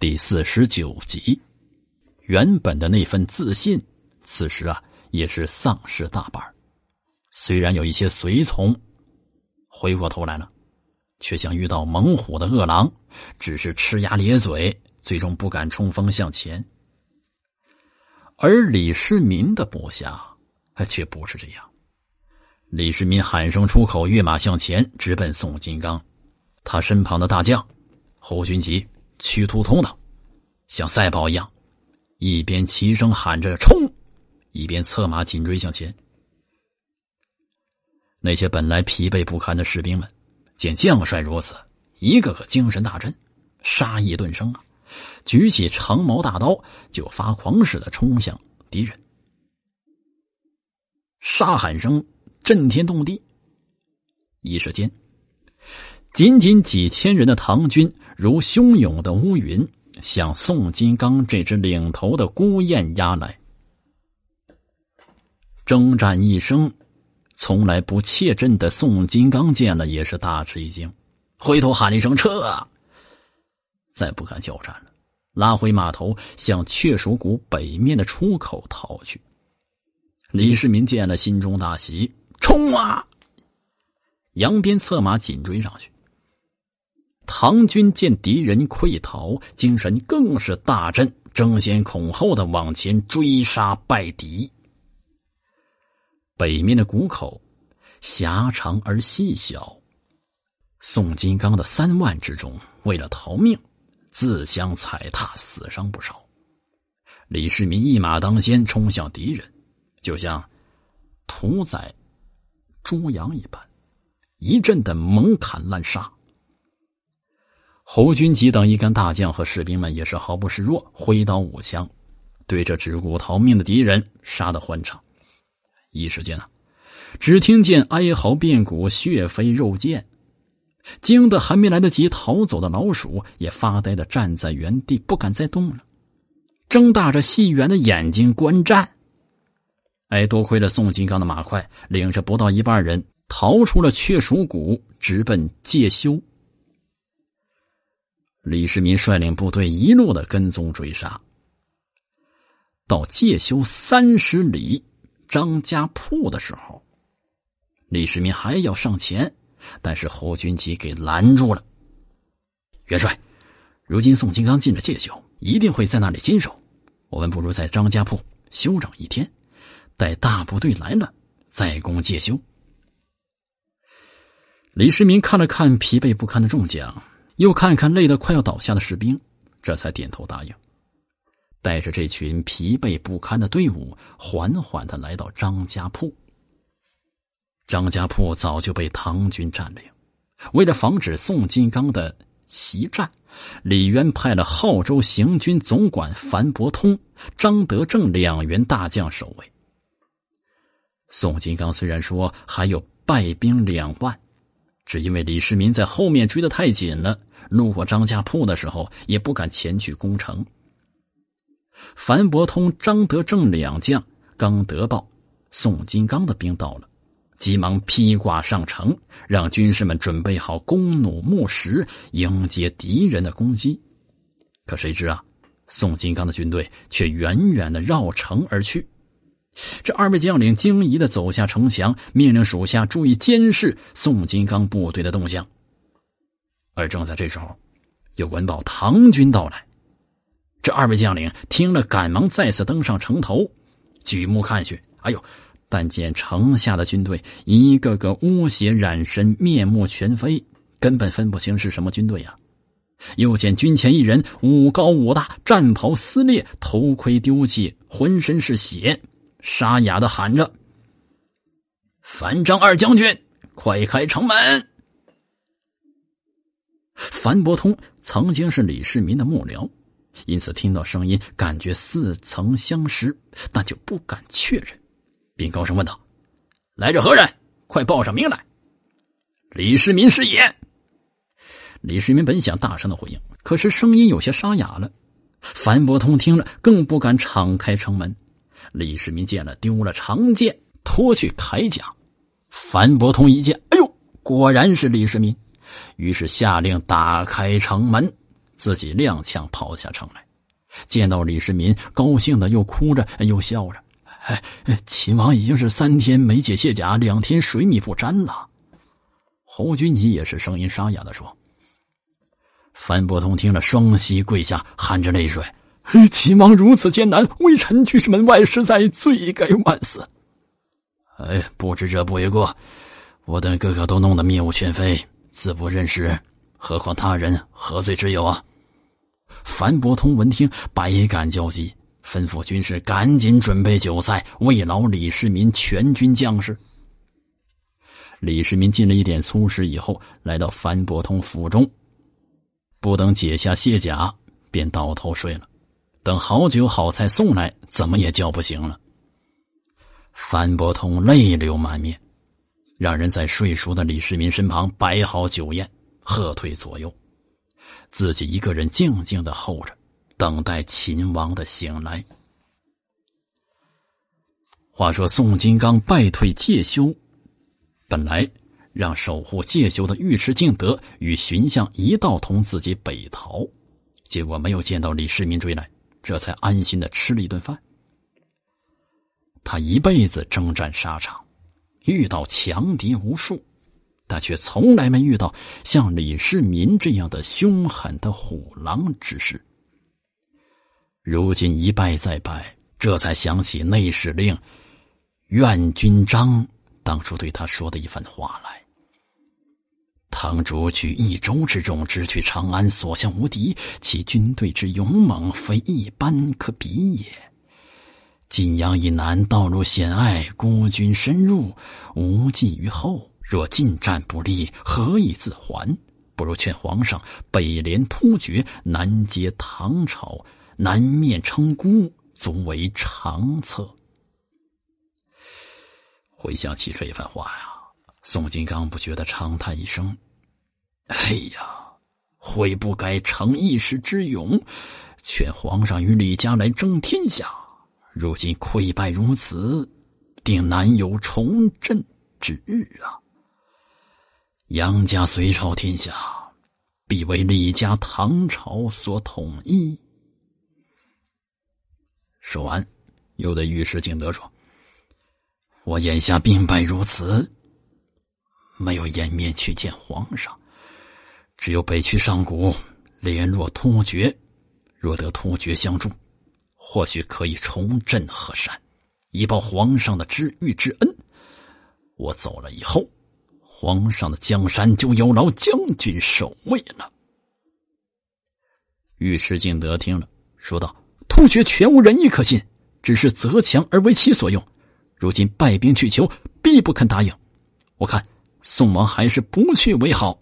第四十九集，原本的那份自信，此时啊也是丧失大半虽然有一些随从回过头来了，却像遇到猛虎的饿狼，只是呲牙咧嘴，最终不敢冲锋向前。而李世民的部下却不是这样。李世民喊声出口，跃马向前，直奔宋金刚。他身旁的大将侯君集。屈突通的，像赛跑一样，一边齐声喊着“冲”，一边策马紧追向前。那些本来疲惫不堪的士兵们，见将帅如此，一个个精神大振，杀意顿生啊！举起长矛大刀，就发狂似的冲向敌人。杀喊声震天动地，一时间。仅仅几千人的唐军如汹涌的乌云，向宋金刚这只领头的孤雁压来。征战一生，从来不怯阵的宋金刚见了也是大吃一惊，回头喊了一声“撤”，再不敢交战了，拉回马头向雀鼠谷北面的出口逃去。李世民见了，心中大喜，冲啊！扬鞭策马紧追上去。唐军见敌人溃逃，精神更是大振，争先恐后的往前追杀败敌。北面的谷口狭长而细小，宋金刚的三万之中，为了逃命，自相踩踏，死伤不少。李世民一马当先冲向敌人，就像屠宰猪羊一般，一阵的猛砍滥杀。侯军吉等一干大将和士兵们也是毫不示弱，挥刀舞枪，对着只顾逃命的敌人杀得欢畅。一时间啊，只听见哀嚎遍骨，血飞肉溅，惊得还没来得及逃走的老鼠也发呆的站在原地，不敢再动了，睁大着细圆的眼睛观战。哎，多亏了宋金刚的马快，领着不到一半人逃出了雀鼠谷，直奔介休。李世民率领部队一路的跟踪追杀，到介休三十里张家铺的时候，李世民还要上前，但是侯君集给拦住了。元帅，如今宋金刚进了介休，一定会在那里坚守。我们不如在张家铺休整一天，待大部队来了再攻介休。李世民看了看疲惫不堪的众将。又看看累得快要倒下的士兵，这才点头答应，带着这群疲惫不堪的队伍，缓缓的来到张家铺。张家铺早就被唐军占领，为了防止宋金刚的袭战，李渊派了浩州行军总管樊伯通、张德正两员大将守卫。宋金刚虽然说还有败兵两万。只因为李世民在后面追得太紧了，路过张家铺的时候也不敢前去攻城。樊伯通、张德正两将刚得报宋金刚的兵到了，急忙披挂上城，让军士们准备好弓弩、木石，迎接敌人的攻击。可谁知啊，宋金刚的军队却远远的绕城而去。这二位将领惊疑的走下城墙，命令属下注意监视宋金刚部队的动向。而正在这时候，又闻到唐军到来。这二位将领听了，赶忙再次登上城头，举目看去。哎呦！但见城下的军队一个个污血染身，面目全非，根本分不清是什么军队呀。又见军前一人，武高武大，战袍撕裂，头盔丢弃，浑身是血。沙哑的喊着：“樊张二将军，快开城门！”樊伯通曾经是李世民的幕僚，因此听到声音，感觉似曾相识，但就不敢确认，并高声问道：“来者何人？快报上名来！”李世民是也。李世民本想大声的回应，可是声音有些沙哑了。樊伯通听了，更不敢敞开城门。李世民见了，丢了长剑，脱去铠甲。樊伯通一见，哎呦，果然是李世民。于是下令打开城门，自己踉跄跑下城来。见到李世民，高兴的又哭着又笑着。哎，秦王已经是三天没解卸甲，两天水米不沾了。侯君集也是声音沙哑的说。樊伯通听了，双膝跪下，含着泪水。秦王如此艰难，微臣居士门外，实在罪该万死。哎，不知者不为过。我等个个都弄得面目全非，自不认识，何况他人，何罪之有啊？樊伯通闻听，百感交集，吩咐军士赶紧准备酒菜，慰劳李世民全军将士。李世民进了一点粗食以后，来到樊伯通府中，不等解下卸甲，便倒头睡了。等好酒好菜送来，怎么也叫不醒了。樊伯通泪流满面，让人在睡熟的李世民身旁摆好酒宴，喝退左右，自己一个人静静的候着，等待秦王的醒来。话说宋金刚败退介休，本来让守护介休的尉迟敬德与荀相一道同自己北逃，结果没有见到李世民追来。这才安心的吃了一顿饭。他一辈子征战沙场，遇到强敌无数，但却从来没遇到像李世民这样的凶狠的虎狼之师。如今一败再败，这才想起内史令苑君章当初对他说的一番话来。唐主举一州之众直取长安，所向无敌，其军队之勇猛非一般可比也。晋阳以南道路险隘，孤军深入无济于后。若进战不利，何以自还？不如劝皇上北联突厥，南接唐朝，南面称孤，足为长策。回想起这番话呀，宋金刚不觉得长叹一声。哎呀，悔不该逞一时之勇，劝皇上与李家来争天下。如今溃败如此，定难有重振之日啊！杨家隋朝天下，必为李家唐朝所统一。说完，又对御史敬德说：“我眼下兵败如此，没有颜面去见皇上。”只有北去上古，联络突厥。若得突厥相助，或许可以重振河山，以报皇上的知遇之恩。我走了以后，皇上的江山就有劳将军守卫了。尉迟敬德听了，说道：“突厥全无仁义可信，只是择强而为其所用。如今败兵去求，必不肯答应。我看宋王还是不去为好。”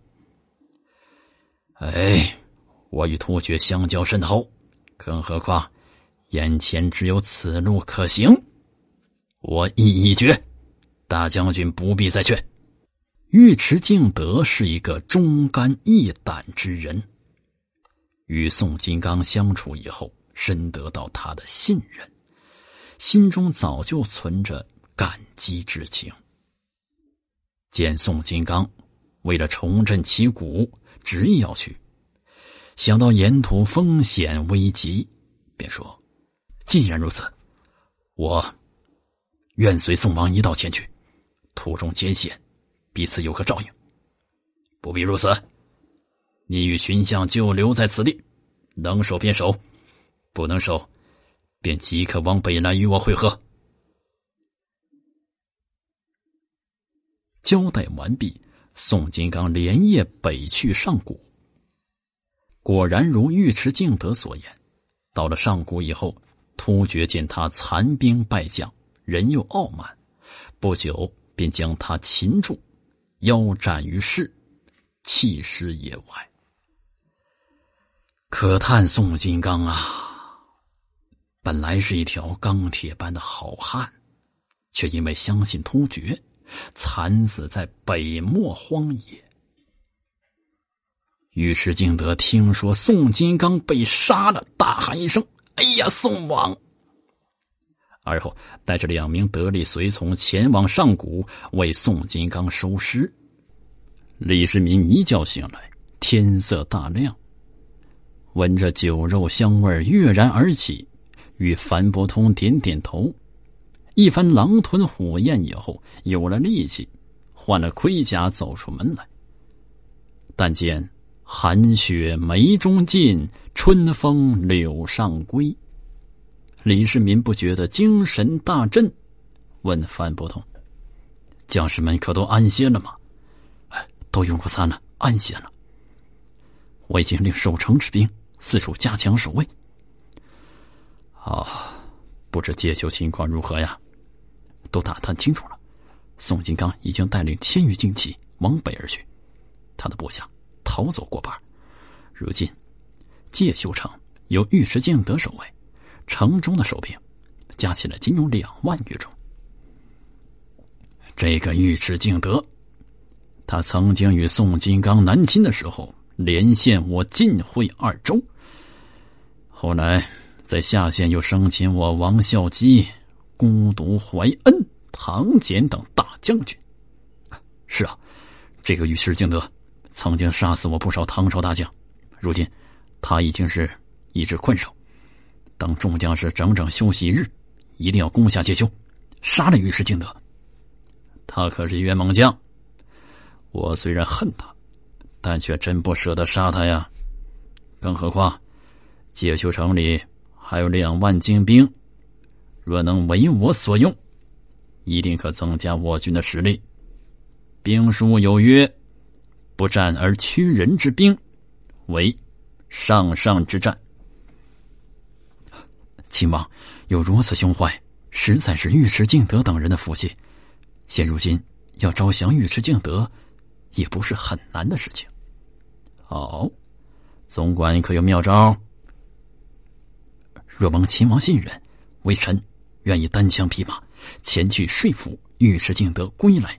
哎，我与突厥相交甚厚，更何况眼前只有此路可行，我意已决，大将军不必再劝。尉迟敬德是一个忠肝义胆之人，与宋金刚相处以后，深得到他的信任，心中早就存着感激之情。见宋金刚为了重振旗鼓。执意要去，想到沿途风险危急，便说：“既然如此，我愿随宋王一道前去。途中艰险，彼此有个照应，不必如此。你与巡相就留在此地，能守便守，不能守，便即刻往北南与我会合。”交代完毕。宋金刚连夜北去上古。果然如尉迟敬德所言，到了上古以后，突厥见他残兵败将，人又傲慢，不久便将他擒住，腰斩于市，弃尸野外。可叹宋金刚啊，本来是一条钢铁般的好汉，却因为相信突厥。惨死在北漠荒野。尉迟敬德听说宋金刚被杀了，大喊一声：“哎呀，宋王！”而后带着两名得力随从前往上古为宋金刚收尸。李世民一觉醒来，天色大亮，闻着酒肉香味跃然而起，与樊伯通点点头。一番狼吞虎咽以后，有了力气，换了盔甲走出门来。但见寒雪梅中尽，春风柳上归。李世民不觉得精神大振，问范伯通：“将士们可都安歇了吗？”“都用过餐了，安歇了。”“我已经令守城之兵四处加强守卫。”“啊，不知介休情况如何呀？”都打探清楚了，宋金刚已经带领千余精骑往北而去，他的部下逃走过半。如今介休城由尉迟敬德守卫，城中的守兵加起来仅有两万余众。这个尉迟敬德，他曾经与宋金刚南侵的时候，连线我晋、会二州；后来在下县又生擒我王孝基。孤独怀恩、唐俭等大将军。是啊，这个尉迟敬德曾经杀死我不少唐朝大将，如今他已经是一只困兽。等众将士整整休息一日，一定要攻下介休，杀了尉迟敬德。他可是一员猛将，我虽然恨他，但却真不舍得杀他呀。更何况，介休城里还有两万精兵。若能为我所用，一定可增加我军的实力。兵书有曰：“不战而屈人之兵，为上上之战。”秦王有如此胸怀，实在是尉迟敬德等人的福气。现如今要招降尉迟敬德，也不是很难的事情。好，总管可有妙招？若蒙秦王信任，微臣。愿意单枪匹马前去说服尉迟敬德归来。